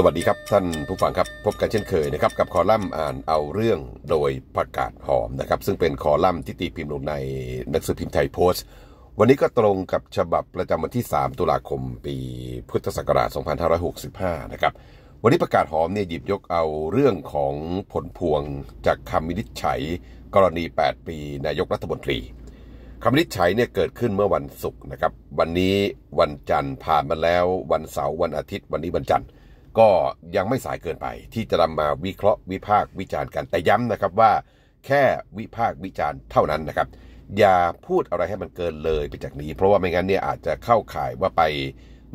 สวัสดีครับท่านผู้ฟังครับ พบกันเช่นเคยนะครับกับคอลัมน์อ่านเอาเรื่องโดยประกาศหอมนะครับซึ่งเป็นคอลัมน์ที่ตีพิมพ์ลงในหนังสือพิมพ์ไทยโพสต์ วันนี้ก็ตรงกับฉบับประจำวันที่ 3 ตุลาคมปีพุทธศักราช 2565นะครับวันนี้ประกาศหอมเนี่ยหยิบยกเอาเรื่องของผลพวงจากคำวินิจฉัย กรณี 8 ปีนายกรัฐมนตรีคำวินิจฉัยเนี่ยเกิดขึ้นเมื่อวันศุกร์นะครับวันนี้วันจันทร์ผ่านมาแล้ววันเสาร์วันอาทิตย์ วันนี้วันจันทร์ก็ยังไม่สายเกินไป ที่จะนำมาวิเคราะห์วิพากษ์วิจารณ์กันแต่ย้ำนะครับว่าแค่วิพากษ์วิจารณ์เท่านั้นนะครับ อย่าพูดอะไรให้มันเกินเลยไปจากนี้ เพราะว่าไม่งั้นเนี่ยอาจจะเข้าข่ายว่าไป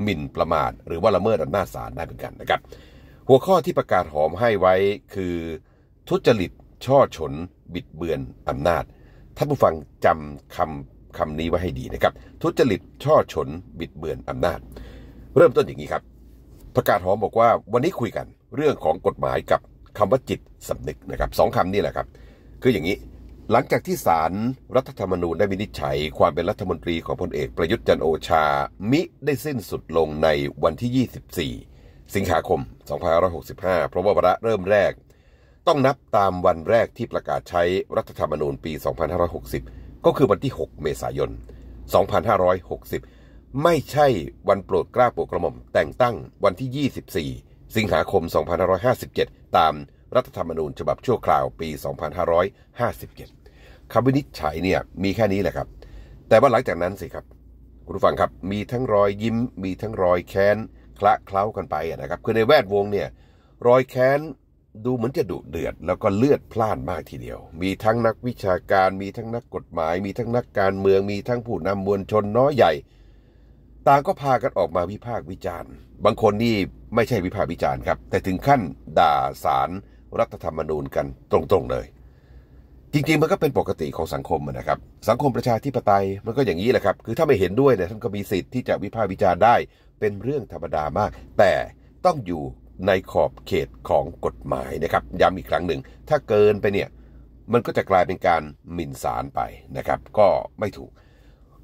หมิ่นประมาท หรือว่าละเมิดอำนาจศาลได้เหมือนกันนะครับ หัวข้อที่ประกาศหอมให้ไว้คือ ทุจริตช่อฉนบิดเบือนอำนาจท่านผู้ฟังจำคำคำนี้ไว้ให้ดีนะครับ ทุจริตช่อฉนบิดเบือนอำนาจ เริ่มต้นอย่างนี้ครับประกาศหอมบอกว่าวันนี้คุยกันเรื่องของกฎหมายกับคำว่าจิตสำนึกนะครับสองคำนี่แหละครับ คืออย่างนี้ หลังจากที่ศาลรรัฐธรรมนูญได้วินิจฉัย ความเป็นรัฐมนตรีของพลเอกประยุทธ์จันโอชา มิได้สิ้นสุดลงในวันที่ 24 สิงหาคม 2565 เพราะว่าวาระเริ่มแรก ต้องนับตามวันแรกที่ประกาศใช้รัฐธรรมนูญปี 2560 ก็คือวันที่ 6 เมษายน 2560ไม่ใช่วันโปรดกล้าโปรดกระหม่อมแต่งตั้งวันที่ 24 สิงหาคม 2557 ตามรัฐธรรมนูญ ฉบับชั่วคราวปี 2557คำวินิจฉัยเนี่ยมีแค่นี้แหละครับ แต่ว่าหลังจากนั้นสิครับคุณผู้ฟังครับมีทั้งรอยยิ้ม มีทั้งรอยแค้น คละเคล้ากันไปนะครับคือในแวดวงเนี่ยรอยแค้นดูเหมือนจะดุเดือด แล้วก็เลือดพล่านมากทีเดียว มีทั้งนักวิชาการมีทั้งนักกฎหมาย มีทั้งนักการเมืองมีทั้งผู้นำมวลชนน้อยใหญ่ต่างก็พากันออกมาวิพากษ์วิจารณ์ บางคนนี่ไม่ใช่วิพากษ์วิจารณ์ครับ แต่ถึงขั้นด่าสารรัฐธรรมนูญกันตรงๆเลย จริงๆมันก็เป็นปกติของสังคมนะครับ สังคมประชาธิปไตยมันก็อย่างนี้แหละครับ คือถ้าไม่เห็นด้วยเนี่ยท่านก็มีสิทธิ์ที่จะวิพากษ์วิจารณ์ได้ เป็นเรื่องธรรมดามาก แต่ต้องอยู่ในขอบเขตของกฎหมายนะครับ ย้ำอีกครั้งหนึ่ง ถ้าเกินไปเนี่ย มันก็จะกลายเป็นการหมิ่นศาลไปนะครับ ก็ไม่ถูก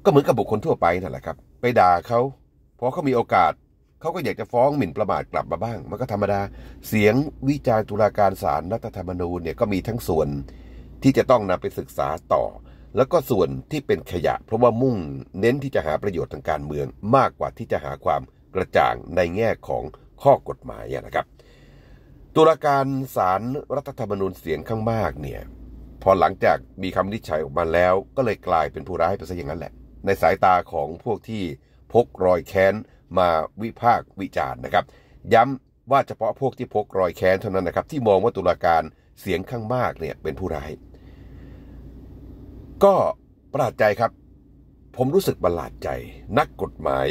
ก็เหมือนกับบุคคลทั่วไปนั่นแหละครับไปด่าเขาพอเขามีโอกาสเขาก็อยากจะฟ้องหมิ่นประมาทกลับมาบ้าง มันก็ธรรมดา เสียงวิจารณ์ตุลาการศาลรัฐธรรมนูญเนี่ยก็มีทั้งส่วนที่จะต้องนำไปศึกษาต่อ แล้วก็ส่วนที่เป็นขยะ เพราะว่ามุ่งเน้นที่จะหาประโยชน์ทางการเมืองมากกว่าที่จะหาความกระจ่างในแง่ของข้อกฎหมายนะครับ ตุลาการศาลรรัฐธรรมนูญเสียงข้างมากเนี่ย พอหลังจากมีคำวินิจฉัยออกมาแล้ว ก็เลยกลายเป็นผู้ร้ายไปซะอย่างนั้นแหละในสายตาของพวกที่พกรอยแค้นมาวิพากวิจารณ์นะครับ ย้ำว่าเฉพาะพวกที่พกรอยแค้นเท่านั้นนะครับที่มองว่าตุลาการเสียงข้างมากเนี่ยเป็นผู้ร้าย ก็ประหลาดใจครับ ผมรู้สึกประหลาดใจ นักกฎหมาย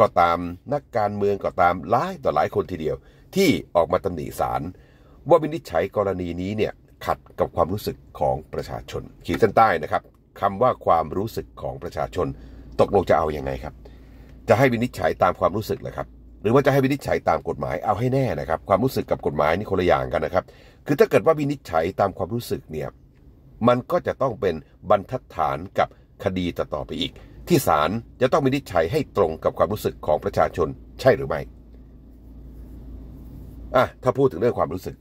ก็ตามนักการเมืองก็ตามหลายต่อหลายคนทีเดียว ที่ออกมาตำหนิศาลว่าวินิจฉัยกรณีนี้เนี่ยขัดกับความรู้สึกของประชาชนขีดเส้นใต้นะครับคำว่าความรู้สึกของประชาชนตกลงจะเอาอยัางไงครับ จะให้วินิจฉัยตามความรู้สึกเหรอครับ หรือว่าจะให้วินิจฉัยตามกฎหมายเอาให้แน่นะครับ ความรู้สึกกับกฎหมายนี่คนละอย่างกันนะครับ คือถ้าเกิดว่าวินิจฉัยตามความรู้สึกเนี่ยมันก็จะต้องเป็นบรรทัดฐานกับคดีต่ออไปอีก ที่ศาลจะต้องวินิจฉัยให้ตรงกับความรู้สึกของประชาชนใช่หรือไม่อ่ะถ้าพูดถึงเรื่องความรู้สึก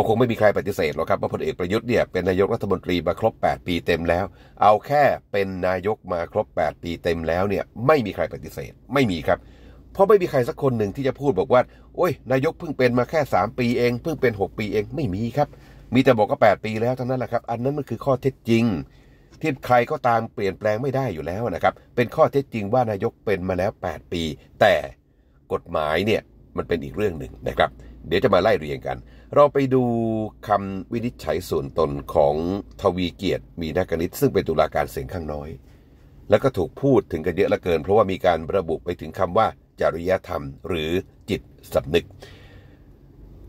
ก็คง ไม่มีใครปฏิเสธหรอกครับว่าพลเอกประยุทธ์เนี่ยเป็นนายกรัฐมนตรีมาครบ8ปีเต็มแล้ว เอาแค่เป็นนายกมาครบ 8 ปีเต็มแล้วเนี่ยไม่มีใครปฏิเสธไม่มีครับ เพราะไม่มีใครสักคนหนึ่งที่จะพูดบอกว่าโอ้ยนายกเพิ่งเป็นมาแค่ 3 ปีเองเพิ่งเป็น 6 ปีเองไม่มีครับมีแต่บอกว่า8ปีแล้วเท่านั้นแหละครับอันนั้นมันคือข้อเท็จจริงที่ใครก็ตามเปลี่ยนแปลงไม่ได้อยู่แล้วนะครับเป็นข้อเท็จจริงว่านายกเป็นมาแล้ว 8 ปี แต่กฎหมายเนี่ยมันเป็นอีกเรื่องหนึ่งนะครับเดี๋ยวจะมาไล่เรียงกันเราไปดูคำวินิจฉัยส่วนตนของทวีเกียรติมีนากนิตซึ่งเป็นตุลาการเสียงข้างน้อย แล้วก็ถูกพูดถึงกันเยอะเหลือเกินเพราะว่ามีการระบุไปถึงคำว่าจริยธรรมหรือจิตสำนึก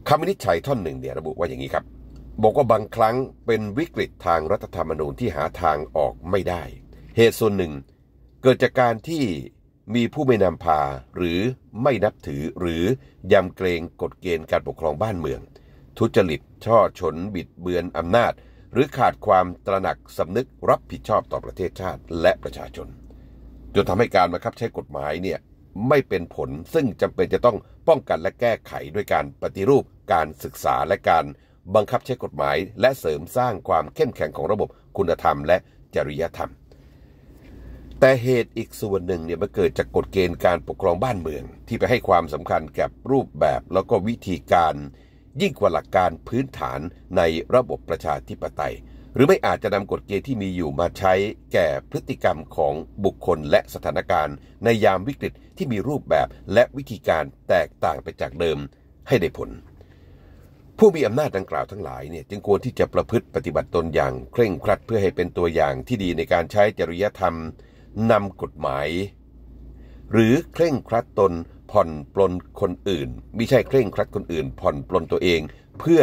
คำวินิจฉัยท่อนหนึ่งเนี่ยระบุว่าอย่างนี้ครับ บอกว่าบางครั้งเป็นวิกฤตทางรัฐธรรมนูญที่หาทางออกไม่ได้ เหตุส่วนหนึ่ง เกิดจากการที่มีผู้ไม่นำพาหรือไม่นับถือหรือยำเกรงกฎเกณฑ์การปกครองบ้านเมืองทุจริต ช่อฉนบิดเบือน อำนาจ หรือขาดความตระหนักสำนึกรับผิดชอบต่อประเทศชาติ และประชาชน จนทำให้การบังคับใช้กฎหมายเนี่ยไม่เป็นผล ซึ่งจำเป็นจะต้องป้องกันและแก้ไขด้วยการปฏิรูป การศึกษาและการบังคับใช้กฎหมายและเสริมสร้างความเข้มแข็งของระบบคุณธรรมและจริยธรรม แต่เหตุอีกส่วนหนึ่งเนี่ยมันเกิดจากกฎเกณฑ์การปกครองบ้านเมืองที่ไปให้ความสำคัญกับรูปแบบแล้วก็วิธีการยิ่งกว่าหลักการพื้นฐานในระบบประชาธิปไตย หรือไม่อาจจะนำกฎเกณฑ์ที่มีอยู่มาใช้แก่พฤติกรรมของบุคคลและสถานการณ์ ในยามวิกฤตที่มีรูปแบบและวิธีการแตกต่างไปจากเดิมให้ได้ผล ผู้มีอำนาจดังกล่าวทั้งหลายเนี่ยจึงควรที่จะประพฤติปฏิบัติตนอย่างเคร่งครัดเพื่อให้เป็นตัวอย่างที่ดีในการใช้จริยธรรมนำกฎหมาย หรือเคร่งครัดตนผ่อนปลนคนอื่นไม่ใช่เคร่งครัดคนอื่น ผ่อนปลนตัวเอง เพื่อ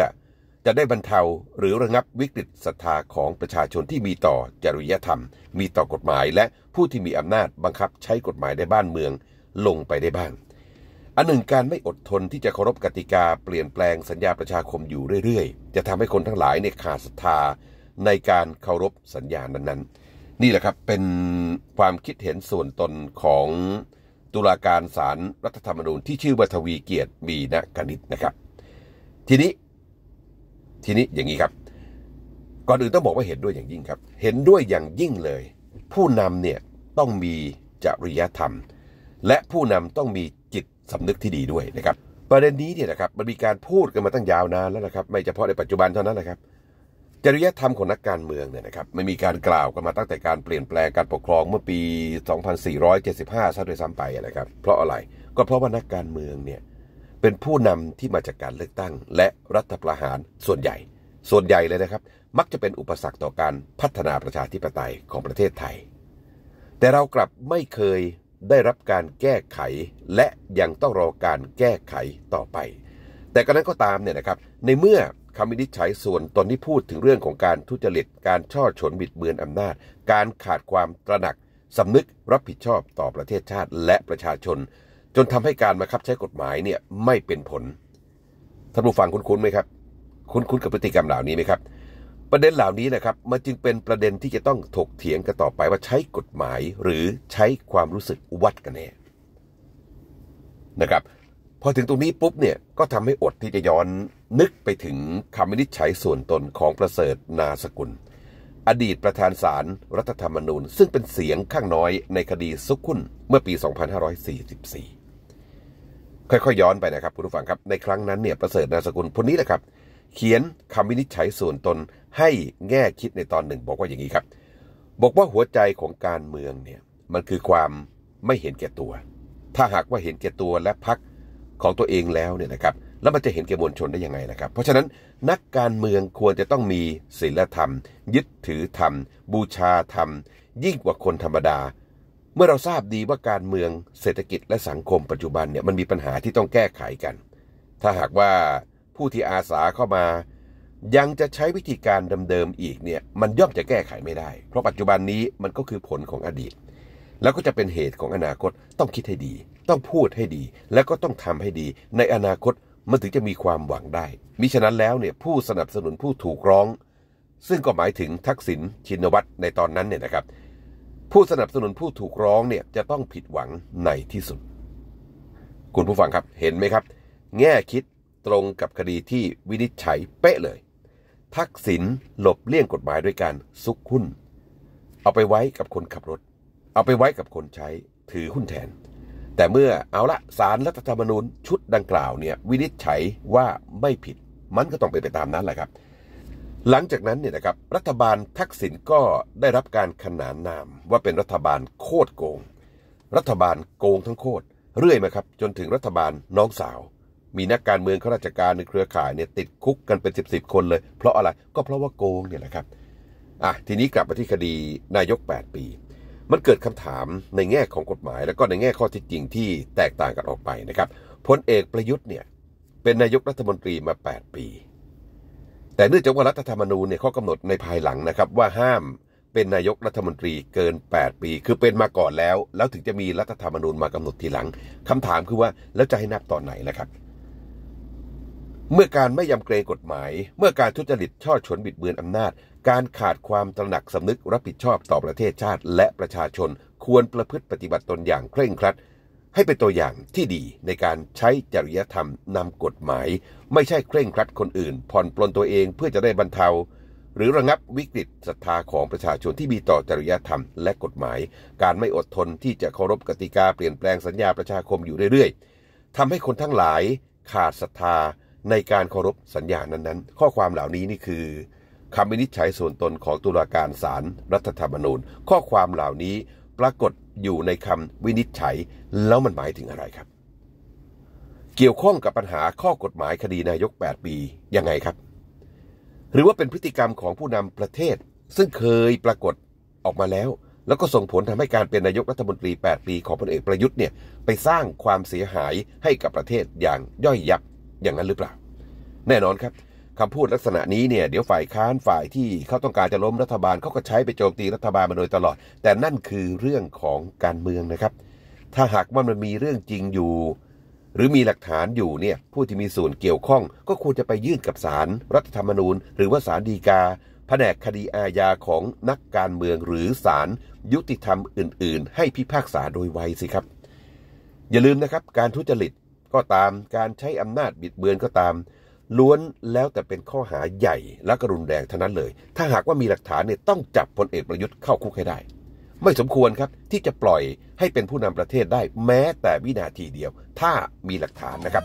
จะได้บรรเทาหรือระงับวิกฤตศรัทธาของประชาชนที่มีต่อจริยธรรม มีต่อกฎหมาย และผู้ที่มีอำนาจบังคับใช้กฎหมายในบ้านเมืองลงไปได้บ้างอันหนึ่งการไม่อดทนที่จะเคารพกติกาเปลี่ยนแปลงสัญญาประชาคมอยู่เรื่อย ๆ จะทำให้คนทั้งหลายเนี่ยขาดศรัทธาในการเคารพสัญญานั้น ๆ นี่แหละครับเป็นความคิดเห็นส่วนตนของตุลาการศาลรรัฐธรรมนูญที่ชื่อวัทวีเกียรติบีนกนิตนะครับ ทีนี้ทีนี้อย่างนี้ครับก่อนอื่นต้องบอกว่าเห็นด้วยอย่างยิ่งครับ เห็นด้วยอย่างยิ่งเลย ผู้นำเนี่ยต้องมีจริยธรรม และผู้นำต้องมีจิตสำนึกที่ดีด้วยนะครับ ประเด็นนี้เนี่ยนะครับมันมีการพูดกันมาตั้งยาวนานแล้วนะครับไม่เฉพาะในปัจจุบันเท่านั้นนะครับจริยธรรมของนักการเมืองเนี่ยนะครับไม่มีการกล่าวกันมาตั้งแต่การเปลี่ยนแปลงการปกครองเมื่อปี 2475ซะ้ดยซ้ำไปนะครับเพราะอะไรก็เพราะว่านักการเมืองเนี่ยเป็นผู้นำที่มาจากการเลือกตั้ง และรัฐประหารส่วนใหญ่ ส่วนใหญ่เลยนะครับ มักจะเป็นอุปสรรคต่อการพัฒนาประชาธิปไตยของประเทศไทย แต่เรากลับไม่เคยได้รับการแก้ไข และยังต้องรอการแก้ไขต่อไป แต่ก็นั้นก็ตามเนี่ยนะครับในเมื่อคำวินิจฉัยส่วนตนที่พูดถึงเรื่องของการทุจริตการช่อฉนบิดเบือนอำนาจ การขาดความตระหนักสำนึกรับผิดชอบต่อประเทศชาติและประชาชน จนทำให้การบังคับใช้กฎหมายเนี่ยไม่เป็นผลท่านผู้ฟังคุ้นๆไหมครับ คุ้นๆกับพฤติกรรมเหล่านี้ไหมครับ ประเด็นเหล่านี้นะครับ มันจึงเป็นประเด็นที่จะต้องถกเถียงกันต่อไปว่าใช้กฎหมายหรือใช้ความรู้สึกวัดกันแน่นะครับพอถึงตรงนี้ปุ๊บเนี่ยก็ทำให้อดที่จะย้อนนึกไปถึงคำวินิจฉัยส่วนตนของประเสริฐนาสกุล อดีตประธานศาลรรัฐธรรมนูญ ซึ่งเป็นเสียงข้างน้อยในคดีซุกคุณเมื่อปี 2544 ค่อยๆย้อนไปนะครับคุณผู้ฟังครับในครั้งนั้นเนี่ยประเสริฐนาสกุลคนนี้แหละครับ เขียนคำวินิจฉัยส่วนตนให้แง่คิดในตอนหนึ่งบอกว่าอย่างนี้ครับ บอกว่าหัวใจของการเมืองเนี่ยมันคือความไม่เห็นแก่ตัว ถ้าหากว่าเห็นแก่ตัวและพักของตัวเองแล้วเนี่ยนะครับแล้วมันจะเห็นแก่มวลชนได้ยังไงนะครับ เพราะฉะนั้นนักการเมืองควรจะต้องมีศีลธรรม ยึดถือธรรม บูชาธรรม ยิ่งกว่าคนธรรมดา เมื่อเราทราบดีว่าการเมืองเศรษฐกิจและสังคมปัจจุบันเนี่ยมันมีปัญหาที่ต้องแก้ไขกัน ถ้าหากว่าผู้ที่อาสาเข้ามายังจะใช้วิธีการเดิมๆอีกเนี่ยมันย่อมจะแก้ไขไม่ได้ เพราะปัจจุบันนี้มันก็คือผลของอดีต แล้วก็จะเป็นเหตุของอนาคตต้องคิดให้ดี ต้องพูดให้ดี แล้วก็ต้องทำให้ดีในอนาคตมันถึงจะมีความหวังได้ มิฉะนั้นแล้วเนี่ยผู้สนับสนุนผู้ถูกร้อง ซึ่งก็หมายถึงทักษิณชินวัตรในตอนนั้นเนี่ยนะครับ ผู้สนับสนุนผู้ถูกร้องเนี่ยจะต้องผิดหวังในที่สุด คุณผู้ฟังครับเห็นไหมครับ แง่คิดตรงกับคดีที่วินิจฉัยเป๊ะเลย ทักษิณหลบเลี่ยงกฎหมายด้วยการซุกหุ้น เอาไปไว้กับคนขับรถ เอาไปไว้กับคนใช้ถือหุ้นแทนแต่เมื่อเอาละสารรัฐธรรมนูญชุดดังกล่าวเนี่ยวินิจฉัยว่าไม่ผิดมันก็ต้องเป็นไปตามนั้นแหละครับ หลังจากนั้นเนี่ยนะครับรัฐบาลทักษิณก็ได้รับการขนานนาม ว่าเป็นรัฐบาลโคตรโกง รัฐบาลโกงทั้งโคตรเรื่อยมาครับจนถึงรัฐบาลน้องสาว มีนักการเมืองข้าราชการในเครือข่ายเนี่ยติดคุกกันเป็นสิบสิบคนเลย เพราะอะไรก็เพราะว่าโกงเนี่ยแหละครับอ่ะทีนี้กลับมาที่คดีนายก 8 ปีมันเกิดคำถามในแง่ของกฎหมาย แล้วก็ในแง่ข้อเท็จจริงที่แตกต่างกันออกไปนะครับ พลเอกประยุทธ์เนี่ยเป็นนายกรัฐมนตรีมา 8 ปี แต่เนื่องจากว่ารัฐธรรมนูญเนี่ยข้อกำหนดในภายหลังนะครับ ว่าห้ามเป็นนายกรัฐมนตรีเกิน 8 ปี คือเป็นมาก่อนแล้ว แล้วถึงจะมีรัฐธรรมนูญมากำหนดทีหลัง คำถามคือว่าแล้วจะให้นับตอนไหนนะครับ เมื่อการไม่ยำเกรงกฎหมาย เมื่อการทุจริตช่อฉนบิดเบือนอำนาจการขาดความตระหนักสำนึกรับผิดชอบต่อประเทศชาติ และประชาชนควรประพฤติปฏิบัติตนอย่างเคร่งครัด ให้เป็นตัวอย่างที่ดีในการใช้จริยธรรมนำกฎหมาย ไม่ใช่เคร่งครัดคนอื่นผ่อนปลนตัวเองเพื่อจะได้บรรเทา หรือระงับวิกฤตศรัทธาของประชาชนที่มีต่อจริยธรรมและกฎหมาย การไม่อดทนที่จะเคารพกติกาเปลี่ยนแปลงสัญญาประชาคมอยู่เรื่อยๆทำให้คนทั้งหลาย ขาดศรัทธาในการเคารพสัญญานั้นๆ ข้อความเหล่านี้นี่คือคำวินิจฉัยส่วนตนของตุลาการศาลรรัฐธรรมนูญ ข้อความเหล่านี้ ปรากฏอยู่ในคำวินิจฉัย แล้วมันหมายถึงอะไรครับ เกี่ยวข้องกับปัญหาข้อกฎหมายคดีนายก 8 ปียังไงครับ หรือว่าเป็นพฤติกรรมของผู้นำประเทศ ซึ่งเคยปรากฏออกมาแล้ว แล้วก็ส่งผลทำให้การเป็นนายกรัฐมนตรี 8 ปีของพลเอกประยุทธ์เนี่ยไปสร้างความเสียหายให้กับประเทศอย่างย่อยยับอย่างนั้นหรือเปล่า แน่นอนครับคำพูดลักษณะนี้เนี่ยเดี๋ยวฝ่ายค้านฝ่ายที่เขาต้องการจะล้มรัฐบาลเขาก็ใช้ไป โจมตีรัฐบาลมาโดยตลอด แต่นั่นคือเรื่องของการเมืองนะครับ ถ้าหากว่ามันมีเรื่องจริงอยู่ หรือมีหลักฐานอยู่เนี่ยผู้ที่มีส่วนเกี่ยวข้อง ก็ควรจะไปยื่นกับศาลรรัฐธรรมนูญ หรือว่าศาลฎีกาแผนกคดีอาญาของนักการเมืองหรือศาลยุติธรรมอื่น ๆ ให้พิพากษาโดยไวสิครับ อย่าลืมนะครับการทุจริตก็ตามการใช้อำนาจบิดเบือนก็ตามล้วนแล้วแต่เป็นข้อหาใหญ่และกระุนแรงเท่านั้นเลย ถ้าหากว่ามีหลักฐานเนี่ยต้องจับพลเอกประยุทธ์เข้าคุกให้ได้ ไม่สมควรครับที่จะปล่อยให้เป็นผู้นำประเทศได้แม้แต่วินาทีเดียว ถ้ามีหลักฐานนะครับ